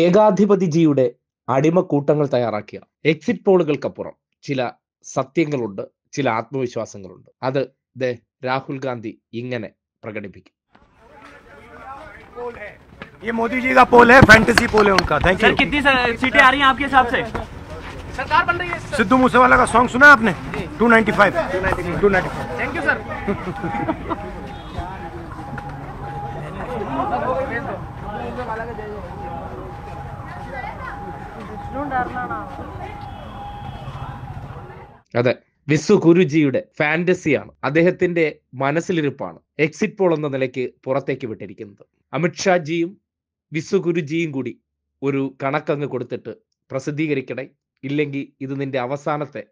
ഏകാധിപതി ജിയുടെ അടിമക്കൂട്ടങ്ങൾ തയ്യാറാക്കിയ എക്സിറ്റ് പോളുകൾക്കപ്പുറം ചില സത്യങ്ങളുണ്ട് ചില ആത്മവിശ്വാസങ്ങളുണ്ട് അത് ദേ രാഹുൽ ഗാന്ധി ഇങ്ങനെ പ്രകടിപ്പിക്കും ये मोदी जी का पोल है फैंटेसी पोल है उनका थैंक यू कितनी सीटें आ रही हैं आपके हिसाब से सरकार बन रही है सिद्धू मूसेवाला का सॉन्ग सुना आपने two ninety five two ninety five thank you sir അതെ വിസു കുരുജിയുടെ ഫാന്റസിയാണ് അദ്ദേഹത്തിന്റെ മനസ്സിലിരിപ്പാണ് എക്സിറ്റ് പോൾ എന്ന നിലയ്ക്ക് പുറത്തേക്ക് വിട്ടിരിക്കുന്നത് അമിത്ഷാജിയും വിസു കുരുജിയും കൂടി ഒരു കണക്കങ്ങ് കൊടുത്തിട്ട് പ്രസിദ്ധീകരിക്കണേ ഇല്ലെങ്കിൽ ഇത് നിന്റെ അവസാനത്തെ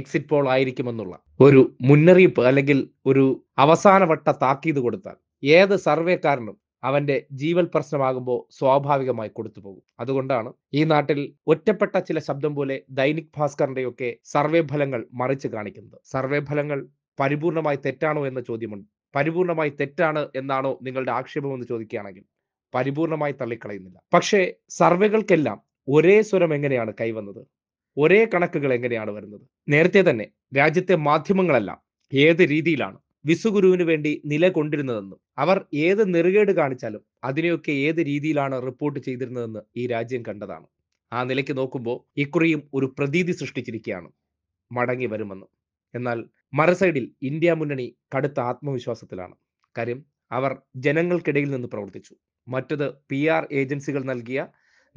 എക്സിറ്റ് പോൾ ആയിരിക്കുമെന്നുള്ള ഒരു മുന്നറിയിപ്പ് അല്ലെങ്കിൽ ഒരു അവസാനവട്ട താക്കീത് കൊടുത്താൽ ഏത് സർവേക്കാരനും അവന്റെ ജീവൽ പ്രശ്നമാകുമ്പോൾ സ്വാഭാവികമായി കൊടുത്തു പോകും അതുകൊണ്ടാണ് ഈ നാട്ടിൽ ഒറ്റപ്പെട്ട ചില ശബ്ദം പോലെ ദൈനിക് ഭാസ്കറിന്റെയൊക്കെ സർവേ ഫലങ്ങൾ മറിച്ച് കാണിക്കുന്നത് സർവേ ഫലങ്ങൾ പരിപൂർണമായി തെറ്റാണോ എന്ന ചോദ്യമുണ്ട് പരിപൂർണമായി തെറ്റാണ് എന്നാണോ നിങ്ങളുടെ എന്ന് ചോദിക്കുകയാണെങ്കിൽ പരിപൂർണമായി തള്ളിക്കളയുന്നില്ല പക്ഷേ സർവേകൾക്കെല്ലാം ഒരേ സ്വരം എങ്ങനെയാണ് കൈവന്നത് ഒരേ കണക്കുകൾ എങ്ങനെയാണ് വരുന്നത് നേരത്തെ തന്നെ രാജ്യത്തെ മാധ്യമങ്ങളെല്ലാം ഏത് രീതിയിലാണ് വിസുഗുരുവിന് വേണ്ടി നിലകൊണ്ടിരുന്നതെന്നും അവർ ഏത് നെറുകേട് കാണിച്ചാലും അതിനെയൊക്കെ ഏത് രീതിയിലാണ് റിപ്പോർട്ട് ചെയ്തിരുന്നതെന്ന് ഈ രാജ്യം കണ്ടതാണ് ആ നിലയ്ക്ക് നോക്കുമ്പോൾ ഇക്കുറിയും ഒരു പ്രതീതി സൃഷ്ടിച്ചിരിക്കുകയാണ് മടങ്ങി വരുമെന്ന് എന്നാൽ മറുസൈഡിൽ ഇന്ത്യ മുന്നണി കടുത്ത ആത്മവിശ്വാസത്തിലാണ് കാര്യം അവർ ജനങ്ങൾക്കിടയിൽ നിന്ന് പ്രവർത്തിച്ചു മറ്റത് പി ആർ ഏജൻസികൾ നൽകിയ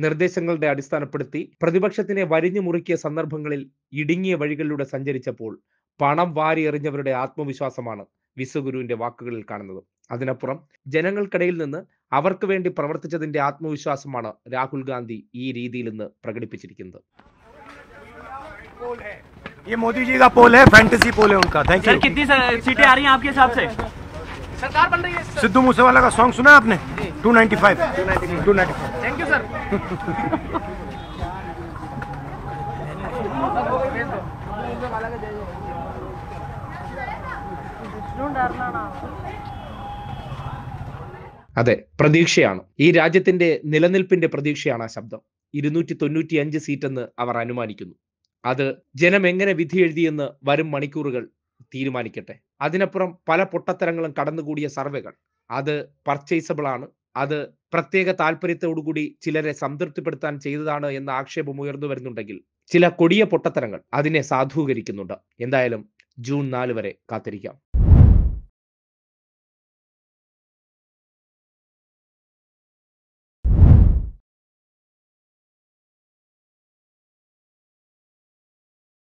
നിർദ്ദേശങ്ങളുടെ അടിസ്ഥാനപ്പെടുത്തി പ്രതിപക്ഷത്തിനെ വരിഞ്ഞു മുറുക്കിയ സന്ദർഭങ്ങളിൽ ഇടുങ്ങിയ വഴികളിലൂടെ സഞ്ചരിച്ചപ്പോൾ പണം വാരി എറിഞ്ഞവരുടെ ആത്മവിശ്വാസമാണ് വിശ്വഗുരുവിന്റെ വാക്കുകളിൽ കാണുന്നത് അതിനപ്പുറം ജനങ്ങൾക്കിടയിൽ നിന്ന് അവർക്ക് വേണ്ടി പ്രവർത്തിച്ചതിന്റെ ആത്മവിശ്വാസമാണ് രാഹുൽ ഗാന്ധി ഈ രീതിയിൽ നിന്ന് പ്രകടിപ്പിച്ചിരിക്കുന്നത് ये मोदी जी का पोल है फैंटेसी पोल है उनका थैंक यू सर कितनी सीटें आ रही हैं आपके हिसाब से सरकार बन रही है का सॉन्ग सुना आपने 295 295 थैंक यू सर അതെ പ്രതീക്ഷയാണ് ഈ രാജ്യത്തിന്റെ നിലനിൽപ്പിന്റെ പ്രതീക്ഷയാണ് ആ ശബ്ദം ഇരുന്നൂറ്റി തൊണ്ണൂറ്റി അഞ്ച് സീറ്റെന്ന് അവർ അനുമാനിക്കുന്നു അത് ജനം എങ്ങനെ വിധി എഴുതിയെന്ന് വരും മണിക്കൂറുകൾ തീരുമാനിക്കട്ടെ അതിനപ്പുറം പല പൊട്ടത്തരങ്ങളും കടന്നുകൂടിയ സർവേകൾ അത് പർച്ചേസബിൾ ആണ് അത് പ്രത്യേക താല്പര്യത്തോടുകൂടി ചിലരെ സംതൃപ്തിപ്പെടുത്താൻ ചെയ്തതാണ് എന്ന ആക്ഷേപം ഉയർന്നു വരുന്നുണ്ടെങ്കിൽ ചില കൊടിയ പൊട്ടത്തരങ്ങൾ അതിനെ സാധൂകരിക്കുന്നുണ്ട് എന്തായാലും ജൂൺ നാല് വരെ കാത്തിരിക്കാം